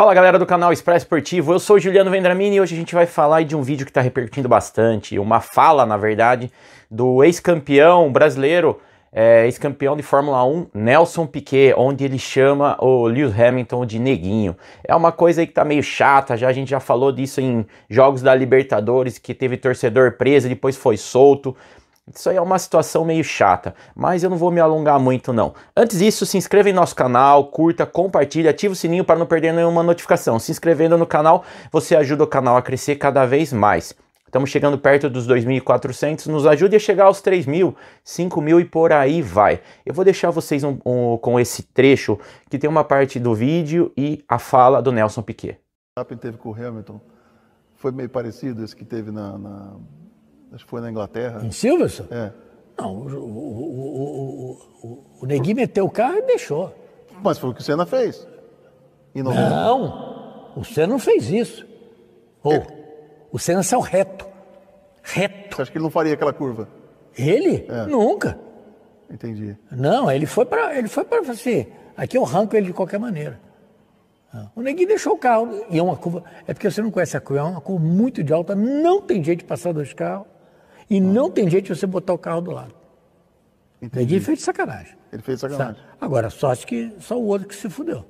Fala galera do canal Expresso Esportivo, eu sou Juliano Vendramini e hoje a gente vai falar de um vídeo que está repercutindo bastante, uma fala, na verdade, do ex-campeão brasileiro, é, ex-campeão de Fórmula 1, Nelson Piquet, onde ele chama o Lewis Hamilton de neguinho. É uma coisa aí que tá meio chata, já a gente já falou disso em jogos da Libertadores, que teve torcedor preso, depois foi solto. Isso aí é uma situação meio chata, mas eu não vou me alongar muito não. Antes disso, se inscreva em nosso canal, curta, compartilhe, ative o sininho para não perder nenhuma notificação. Se inscrevendo no canal, você ajuda o canal a crescer cada vez mais. Estamos chegando perto dos 2.400, nos ajude a chegar aos 3.000, 5.000 e por aí vai. Eu vou deixar vocês um, um, com esse trecho que tem uma parte do vídeo e a fala do Nelson Piquet. O teve com o Hamilton foi meio parecido esse que teve na, na Acho que foi na Inglaterra. Em Silverson? É. Não, o, o, o, o, Negui meteu o carro e deixou. Mas foi o que o Senna fez. Inovou. Não, o Senna não fez isso. Ou, é. o Senna saiu reto. Reto. Você acha que ele não faria aquela curva? Ele? É. Nunca. Entendi. Não, ele foi para ele foi para assim, aqui eu arranco ele de qualquer maneira. Ah, o Negui deixou o carro e é uma curva, é porque você não conhece a curva, é uma curva muito de alta, não tem jeito de passar dois carros. E ah. não tem jeito de você botar o carro do lado. É Entendi. ele fez de sacanagem. Ele fez sacanagem. Sabe? Agora, sorte que só o outro que se fudeu.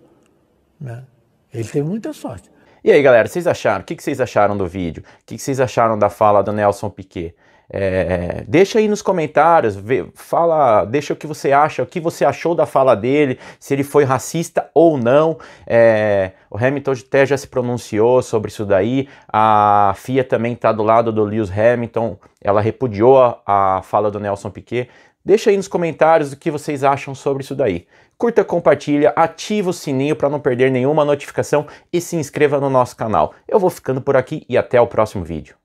Né? Ele teve muita sorte. E aí, galera, vocês acharam? O que vocês acharam do vídeo? O que vocês acharam da fala do Nelson Piquet? É, deixa aí nos comentários, vê, fala, deixa o que você acha, o que você achou da fala dele, se ele foi racista ou não. É, o Hamilton até já se pronunciou sobre isso daí. A FIA também está do lado do Lewis Hamilton, ela repudiou a, a fala do Nelson Piquet. Deixa aí nos comentários o que vocês acham sobre isso daí. Curta, compartilha, ativa o sininho para não perder nenhuma notificação e se inscreva no nosso canal. Eu vou ficando por aqui e até o próximo vídeo.